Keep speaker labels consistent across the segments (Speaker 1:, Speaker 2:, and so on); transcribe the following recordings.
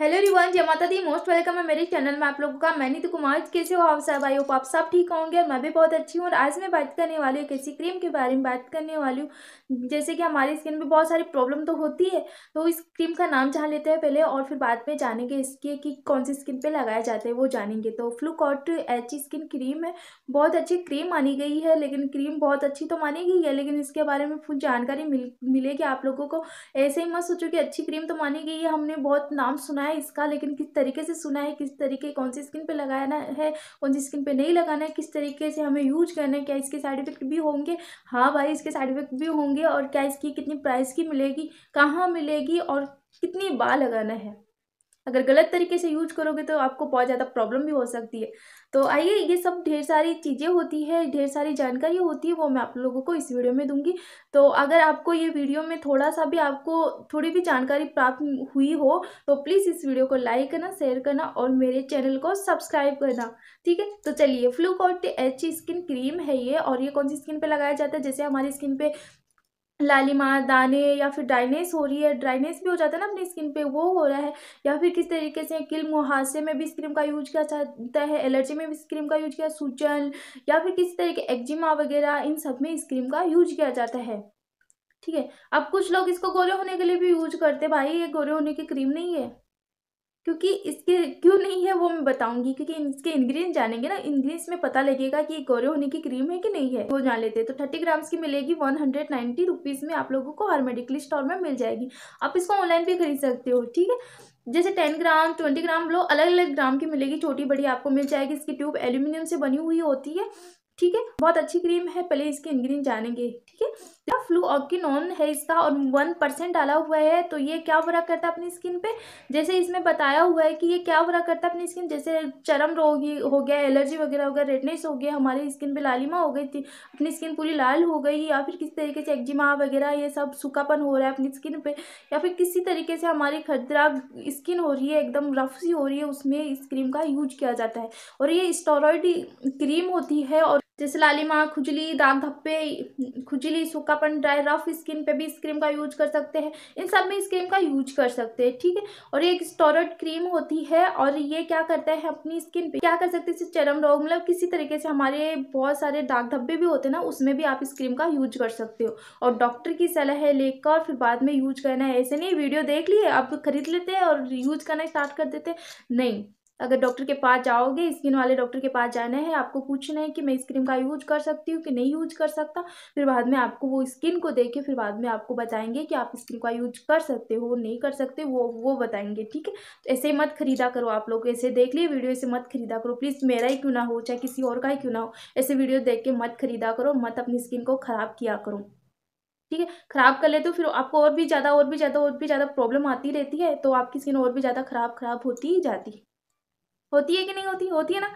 Speaker 1: hello रिवन जय माता the most welcome है मेरे चैनल में आप लोगों का मैं नीतू कुमार कैसे हो आप सब आई हो आप सब ठीक होंगे मैं भी बहुत अच्छी हूँ और आज मैं बात करने वाली हूँ कैसी क्रीम के बारे में बात करने वाली हूँ जैसे कि हमारी स्किन में बहुत सारी प्रॉब्लम तो होती है तो इस क्रीम का नाम जान लेते हैं पहले और फिर बाद में जानेंगे इसके कि कौन सी स्किन पर लगाया जाता है वो जानेंगे तो फ्लूकॉट एच स्किन क्रीम है बहुत अच्छी क्रीम मानी गई है लेकिन क्रीम बहुत अच्छी तो मानी गई है लेकिन इसके बारे में फुल जानकारी मिल मिलेगी आप लोगों को ऐसे ही मत सोचो कि अच्छी क्रीम तो मानी गई है हमने बहुत नाम सुना है इसका लेकिन किस तरीके से सुना है किस तरीके कौन सी स्किन पे लगाना है कौन सी स्किन पे नहीं लगाना है किस तरीके से हमें यूज करना है क्या इसके साइड इफेक्ट भी होंगे हाँ भाई इसके साइड इफेक्ट भी होंगे और क्या इसकी कितनी प्राइस की मिलेगी कहाँ मिलेगी और कितनी बार लगाना है अगर गलत तरीके से यूज करोगे तो आपको बहुत ज़्यादा प्रॉब्लम भी हो सकती है तो आइए ये सब ढेर सारी चीज़ें होती है ढेर सारी जानकारी होती है वो मैं आप लोगों को इस वीडियो में दूंगी तो अगर आपको ये वीडियो में थोड़ा सा भी आपको थोड़ी भी जानकारी प्राप्त हुई हो तो प्लीज़ इस वीडियो को लाइक करना शेयर करना और मेरे चैनल को सब्सक्राइब करना ठीक है तो चलिए कॉट एच स्किन क्रीम है ये और ये कौन सी स्किन पर लगाया जाता है जैसे हमारी स्किन पर लालिमा दाने या फिर ड्राइनेस हो रही है ड्राइनेस भी हो जाता है ना अपनी स्किन पे वो हो रहा है या फिर किस तरीके से किल मुहासे में भी इस क्रीम का यूज किया जाता है एलर्जी में भी इस क्रीम का यूज किया सूजन या फिर किसी तरीके एक्जिमा वगैरह इन सब में इस क्रीम का यूज किया जाता है ठीक है अब कुछ लोग इसको गोरे होने के लिए भी यूज करते भाई ये गोरे होने की क्रीम नहीं है क्योंकि इसके क्यों नहीं है वो मैं बताऊंगी क्योंकि इसके इंग्रेडिएंट जानेंगे ना इंग्रेडिएंट्स में पता लगेगा कि गोरे होने की क्रीम है कि नहीं है वो जान लेते हैं तो थर्टी ग्राम्स की मिलेगी वन हंड्रेड नाइन्टी रुपीज़ में आप लोगों को हर मेडिकल स्टोर में मिल जाएगी आप इसको ऑनलाइन भी खरीद सकते हो ठीक है जैसे टेन ग्राम ट्वेंटी ग्राम लो अलग अलग ग्राम की मिलेगी छोटी बड़ी आपको मिल जाएगी इसकी ट्यूब एल्यूमिनियम से बनी हुई होती है ठीक है बहुत अच्छी क्रीम है पहले इसके इंग्रीडियंट जानेंगे ठीक है ज़्यादा फ्लू ऑक्नोन है इसका और वन परसेंट डाला हुआ है तो ये क्या वर्क करता है अपनी स्किन पे जैसे इसमें बताया हुआ है कि ये क्या वर्क करता है अपनी स्किन जैसे चरम रोग हो गया एलर्जी वगैरह हो गया रेडनेस हो गया हमारी स्किन पे लालिमा हो गई थी अपनी स्किन पूरी लाल हो गई या फिर किस तरीके से एक्जिमा वगैरह ये सब सूखापन हो रहा है अपनी स्किन पर या फिर किसी तरीके से हमारी खतराक स्किन हो रही है एकदम रफ सी हो रही है उसमें इस क्रीम का यूज किया जाता है और ये स्टोरॉयड क्रीम होती है और जैसे लाली माँ खुजली दाग धब्बे खुजली सूखापन ड्राई रफ स्किन पे भी इस क्रीम का यूज कर सकते हैं इन सब में इस क्रीम का यूज कर सकते हैं ठीक है और ये एक स्टोरड क्रीम होती है और ये क्या करता है अपनी स्किन पे क्या कर सकते हैं चरम रोग मतलब किसी तरीके से हमारे बहुत सारे दाग धब्बे भी होते हैं ना उसमें भी आप इस क्रीम का यूज कर सकते हो और डॉक्टर की सलाह लेकर फिर बाद में यूज करना है ऐसे नहीं वीडियो देख लिए आप खरीद लेते हैं और यूज करना स्टार्ट कर देते नहीं अगर डॉक्टर के पास जाओगे स्किन वाले डॉक्टर के पास जाना है आपको पूछना है कि मैं इस क्रीम का यूज कर सकती हूँ कि नहीं यूज कर सकता फिर बाद में आपको वो स्किन को देखे फिर बाद में आपको बताएंगे कि आप इस क्रीम का यूज कर सकते हो नहीं कर सकते वो वो बताएंगे ठीक है तो ऐसे मत खरीदा करो आप लोग ऐसे देख लिए वीडियो ऐसे मत खरीदा करो प्लीज़ मेरा ही क्यों ना हो चाहे किसी और का ही क्यों ना हो ऐसे वीडियो देख के मत खरीदा करो मत अपनी स्किन को ख़राब किया करो ठीक है ख़राब कर ले तो फिर आपको और भी ज़्यादा और भी ज़्यादा और भी ज़्यादा प्रॉब्लम आती रहती है तो आपकी स्किन और भी ज़्यादा ख़राब ख़राब होती ही जाती है होती है कि नहीं होती होती है ना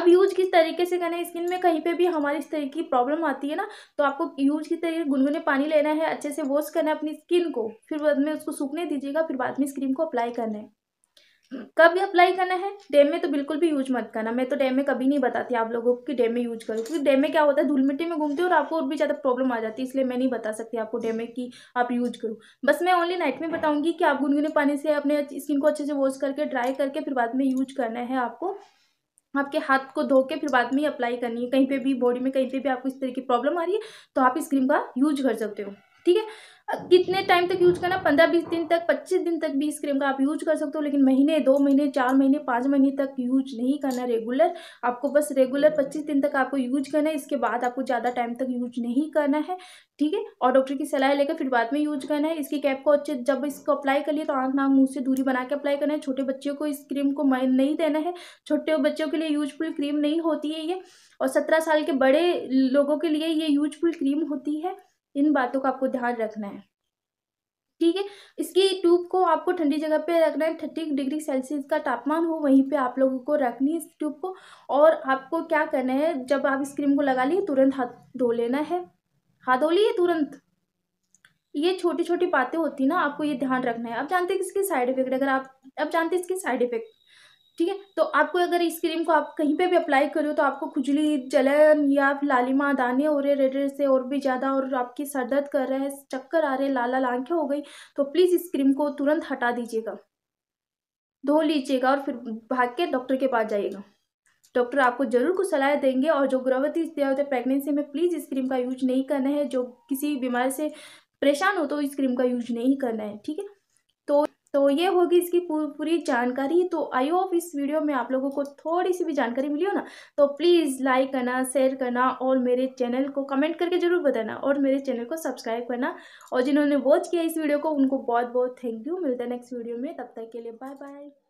Speaker 1: अब यूज किस तरीके से करना है स्किन में कहीं पे भी हमारी इस तरीके की प्रॉब्लम आती है ना तो आपको यूज किस तरीके गुनगुने पानी लेना है अच्छे से वॉश करना है अपनी स्किन को फिर बाद में उसको सूखने दीजिएगा फिर बाद में इस क्रीम को अप्लाई करना है कब अप्लाई करना है डैम में तो बिल्कुल भी यूज मत करना मैं तो डैम में कभी नहीं बताती आप लोगों को कि डैम में यूज करो क्योंकि डैम में क्या होता है धूल मिट्टी में घूमते हो और आपको और भी ज़्यादा प्रॉब्लम आ जाती है इसलिए मैं नहीं बता सकती आपको डैम में कि आप यूज करो बस मैं ओनली नाइट में बताऊंगी कि आप गुनगुने पानी से अपने स्किन को अच्छे से वॉश करके ड्राई करके फिर बाद में यूज करना है आपको आपके हाथ को धो के फिर बाद में ही अप्लाई करनी है कहीं पर भी बॉडी में कहीं पर भी आपको इस तरह की प्रॉब्लम आ रही है तो आप इस क्रीम का यूज कर सकते हो ठीक है कितने टाइम तक यूज करना पंद्रह बीस दिन तक पच्चीस दिन तक भी इस क्रीम का आप यूज कर सकते हो लेकिन महीने दो महीने चार महीने पाँच महीने तक यूज नहीं करना रेगुलर आपको बस रेगुलर पच्चीस दिन तक आपको यूज करना है इसके बाद आपको ज़्यादा टाइम तक यूज नहीं करना है ठीक है और डॉक्टर की सलाह लेकर फिर बाद में यूज करना है इसकी कैप को अच्छे जब इसको अप्लाई कर लिए तो आँख नाक मुँह से दूरी बना के अप्लाई करना है छोटे बच्चों को इस क्रीम को मन नहीं देना है छोटे बच्चों के लिए यूजफुल क्रीम नहीं होती है ये और सत्रह साल के बड़े लोगों के लिए ये यूजफुल क्रीम होती है इन बातों का आपको ध्यान रखना है ठीक है इसकी ट्यूब को आपको ठंडी जगह पे रखना है थर्टी डिग्री सेल्सियस का तापमान हो वहीं पे आप लोगों को रखनी है इस ट्यूब को और आपको क्या करना है जब आप इस क्रीम को लगा लिए तुरंत हाथ धो लेना है हाथ धो लिए तुरंत ये छोटी छोटी बातें होती ना आपको ये ध्यान रखना है आप जानते हैं कि इसके साइड इफेक्ट अगर आप अब जानते हैं इसके साइड इफेक्ट ठीक है तो आपको अगर इस क्रीम को आप कहीं पे भी अप्लाई करो तो आपको खुजली जलन या लालिमा दाने हो रहे रेड रेड से और भी ज़्यादा और आपकी सर दर्द कर रहे हैं चक्कर आ रहे लाल लांखें हो गई तो प्लीज़ इस क्रीम को तुरंत हटा दीजिएगा धो लीजिएगा और फिर भाग के डॉक्टर के पास जाइएगा डॉक्टर आपको जरूर कुछ सलाह देंगे और जो गर्भवती स्त्रियाँ होते हैं प्रेगनेंसी में प्लीज़ इस क्रीम का यूज नहीं करना है जो किसी बीमारी से परेशान हो तो इस क्रीम का यूज नहीं करना है ठीक है तो तो ये होगी इसकी पूरी पूरी जानकारी तो आई होप इस वीडियो में आप लोगों को थोड़ी सी भी जानकारी मिली हो ना तो प्लीज़ लाइक करना शेयर करना और मेरे चैनल को कमेंट करके ज़रूर बताना और मेरे चैनल को सब्सक्राइब करना और जिन्होंने वॉच किया इस वीडियो को उनको बहुत बहुत थैंक यू मिलता है नेक्स्ट वीडियो में तब तक के लिए बाय बाय